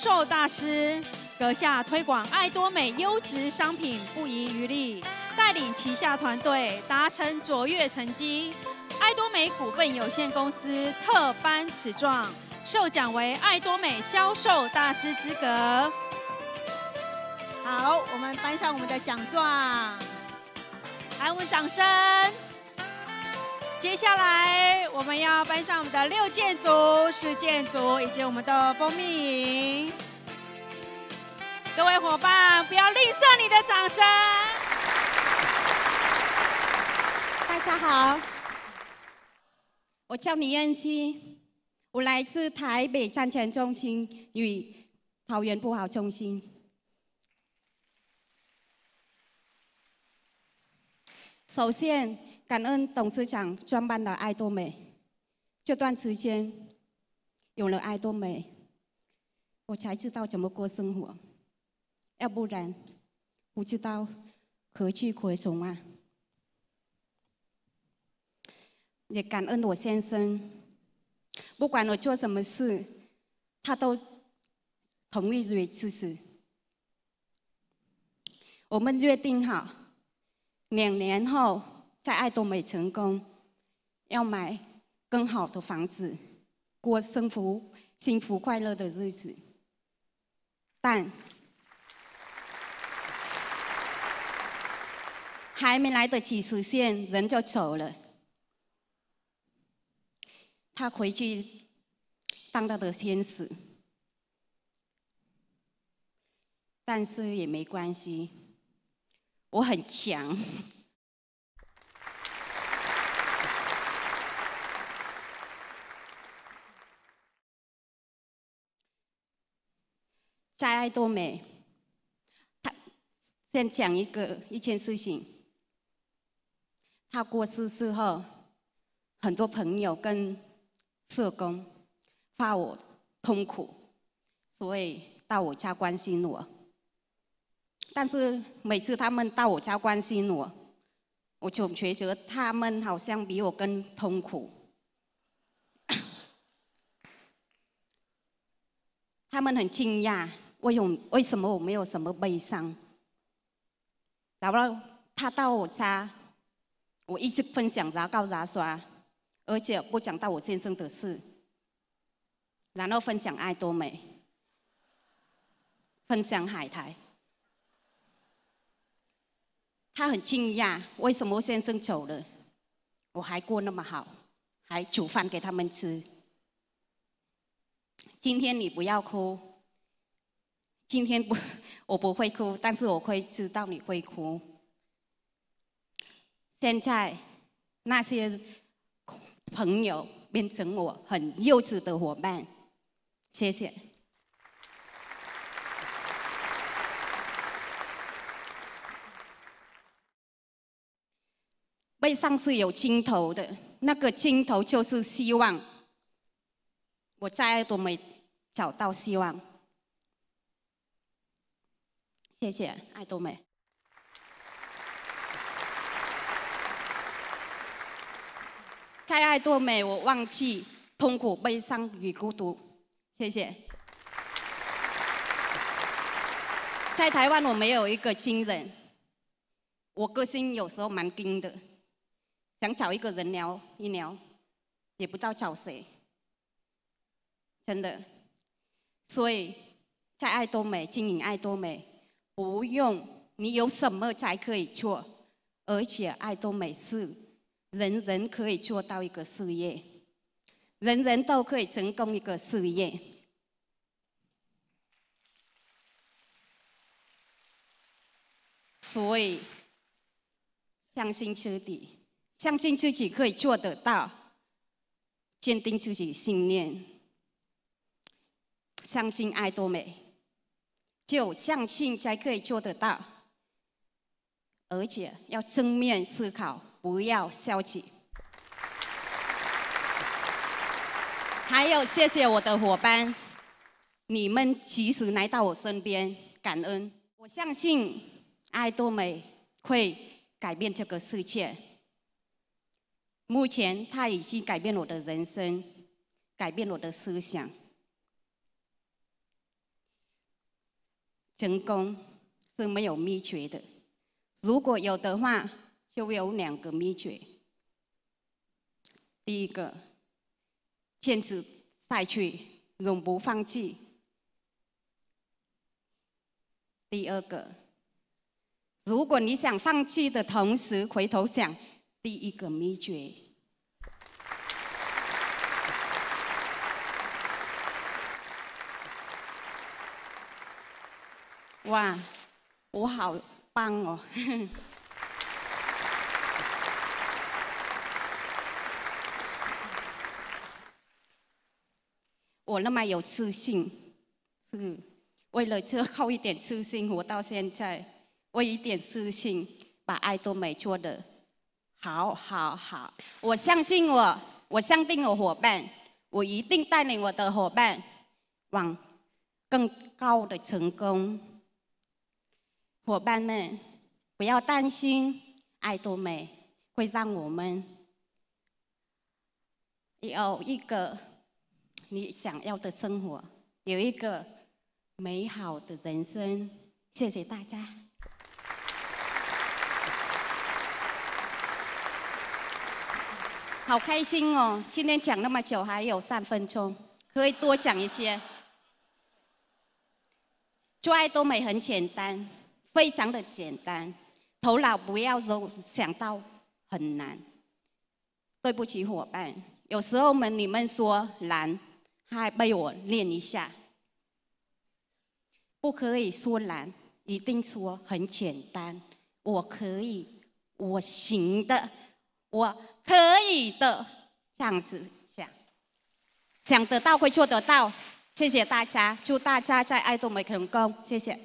售大师阁下推广爱多美优质商品不遗余力，带领旗下团队达成卓越成绩。爱多美股份有限公司特颁此状，授奖为爱多美销售大师资格。好，我们颁上我们的奖状，来，我们掌声。接下来我们要搬上我们的六件组、十件组以及我们的蜂蜜营。各位伙伴，不要吝啬你的掌声。大家好，我叫李燕西，我来自台北三前中心与桃园富豪中心。首先，感恩董事长专办的爱多美，这段时间有了爱多美，我才知道怎么过生活，要不然不知道何去何从啊！也感恩罗先生，不管我做什么事，他都同意为支持。我们约定好。两年后，在爱多美成功，要买更好的房子，过幸福、幸福快乐的日子。但还没来得及实现，人就走了。他回去当他的天使，但是也没关系。我很强。在爱多美，他先讲一个一件事情。他过世之后，很多朋友跟社工怕我痛苦，所以到我家关心我。但是每次他们到我家关心我，我就觉得他们好像比我更痛苦。他们很惊讶我有为什么我没有什么悲伤。然后他到我家，我一直分享牙膏牙刷，而且不讲到我先生的事，然后分享爱多美，分享海苔。他很惊讶，为什么先生走了，我还过那么好，还煮饭给他们吃。今天你不要哭，今天不，我不会哭，但是我会知道你会哭。现在那些朋友变成我很幼稚的伙伴，谢谢。悲伤是有尽头的，那个尽头就是希望。我再爱都美找到希望，谢谢爱多美。再爱多美，我忘记痛苦、悲伤与孤独，谢谢。在台湾，我没有一个亲人，我个性有时候蛮硬的。想找一个人聊一聊，也不知道找谁。真的，所以在爱多美经营爱多美，不用你有什么才可以做，而且爱多美是人人可以做到一个事业，人人都可以成功一个事业。所以，相信自己。相信自己可以做得到，坚定自己信念。相信爱多美，就相信才可以做得到。而且要正面思考，不要消极。还有，谢谢我的伙伴，你们及时来到我身边，感恩。我相信爱多美会改变这个世界。目前他已经改变我的人生，改变我的思想。成功是没有秘诀的，如果有的话，就有两个秘诀。第一个，坚持下去，永不放弃。第二个，如果你想放弃的同时回头想。第一个秘诀。哇，我好棒哦！我那么有自信，是为了最后一点自信，活到现在，为一点自信，把爱都美做的。好，好，好！我相信我，我相信我伙伴，我一定带领我的伙伴往更高的成功。伙伴们，不要担心，爱多美会让我们有一个你想要的生活，有一个美好的人生。谢谢大家。好开心哦！今天讲那么久，还有三分钟，可以多讲一些。做爱多美很简单，非常的简单，头脑不要都想到很难。对不起，伙伴，有时候们你们说难，还被我练一下，不可以说难，一定说很简单，我可以，我行的。我可以的，这样子想，想得到会做得到，谢谢大家，祝大家在爱美成功，谢谢。